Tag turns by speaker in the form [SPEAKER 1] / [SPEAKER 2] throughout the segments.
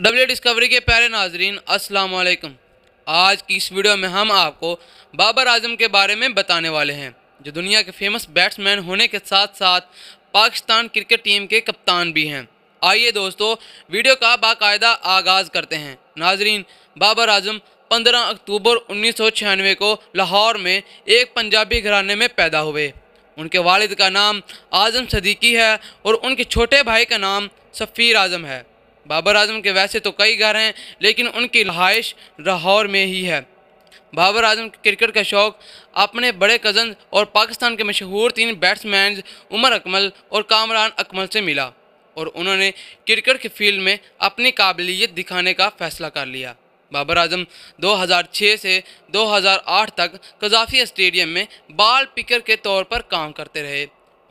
[SPEAKER 1] W discovery के प्यारे नाजरीन अस्सलाम वालेकुम आज की इस वीडियो में हम आपको बाबर आजम के बारे में बताने वाले हैं जो दुनिया के फेमस बैट्समैन होने के साथ साथ पाकिस्तान क्रिकेट टीम के कप्तान भी हैं आइए दोस्तों वीडियो का बाकायदा आगाज़ करते हैं नाजरीन बाबर आजम 15 अक्टूबर 1996 को लाहौर में एक पंजाबी घराने में पैदा हुए उनके वालिद का नाम आज़म सदीकी है और उनके छोटे भाई का नाम सफ़ीर आज़म है बाबर आजम के वैसे तो कई घर हैं लेकिन उनकी रहाइश लाहौर में ही है बाबर आजम क्रिकेट का शौक़ अपने बड़े कज़न और पाकिस्तान के मशहूर तीन बैट्समैन उमर अकमल और कामरान अकमल से मिला और उन्होंने क्रिकेट के फील्ड में अपनी काबिलियत दिखाने का फ़ैसला कर लिया बाबर आजम 2006 से 2008 तक कजाफी स्टेडियम में बाल पिकर के तौर पर काम करते रहे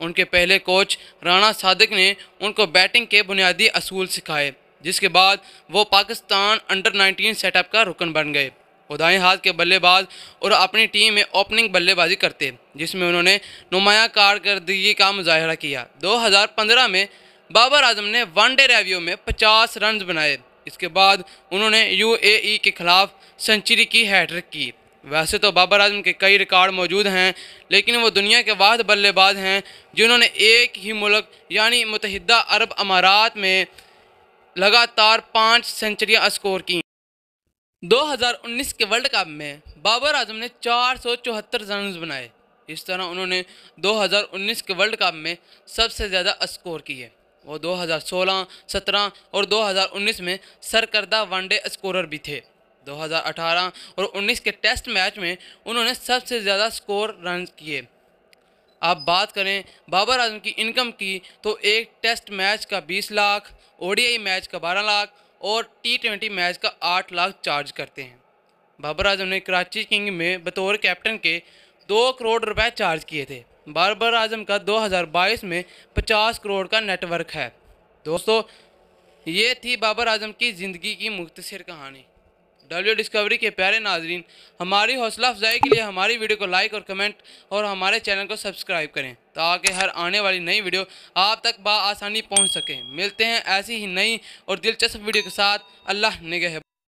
[SPEAKER 1] उनके पहले कोच राणा सादिक ने उनको बैटिंग के बुनियादी असूल सिखाए जिसके बाद वो पाकिस्तान अंडर 19 सेटअप का रुकन बन गए उदाएँ हाथ के बल्लेबाज और अपनी टीम में ओपनिंग बल्लेबाजी करते जिसमें उन्होंने नुमाया कारकर्दगी का मुजाहरा किया 2015 में बाबर आजम ने वनडे रेवियो में 50 रन बनाए इसके बाद उन्होंने ए e के खिलाफ सेंचुरी की हैट्रिक की वैसे तो बाबर आजम के कई रिकॉर्ड मौजूद हैं लेकिन वो दुनिया के वाद बल्लेबाज हैं जिन्होंने एक ही मुल्क यानी मुतहदा अरब अमारात में लगातार पाँच सेंचुरियाँ स्कोर की 2019 के वर्ल्ड कप में बाबर आजम ने चार सौ चौहत्तर रन बनाए इस तरह उन्होंने 2019 के वर्ल्ड कप में सबसे ज़्यादा स्कोर किए वो 2016, 17 और 2019 में सरकर्दा वनडे स्कोरर भी थे 2018 और 19 के टेस्ट मैच में उन्होंने सबसे ज़्यादा स्कोर रन किए आप बात करें बाबर आजम की इनकम की तो एक टेस्ट मैच का 20 लाख ओडीआई मैच का 12 लाख और टी ट्वेंटी मैच का 8 लाख चार्ज करते हैं बाबर आजम ने कराची किंग में बतौर कैप्टन के दो करोड़ रुपए चार्ज किए थे बाबर आजम का 2022 में 50 करोड़ का नेटवर्क है दोस्तों ये थी बाबर आजम की ज़िंदगी की मुख्तर कहानी डब्ल्यू डिस्कवरी के प्यारे नाजरीन हमारी हौसला अफजाई के लिए हमारी वीडियो को लाइक और कमेंट और हमारे चैनल को सब्सक्राइब करें ताकि हर आने वाली नई वीडियो आप तक बा आसानी पहुँच सकें मिलते हैं ऐसी ही नई और दिलचस्प वीडियो के साथ अल्लाह निगह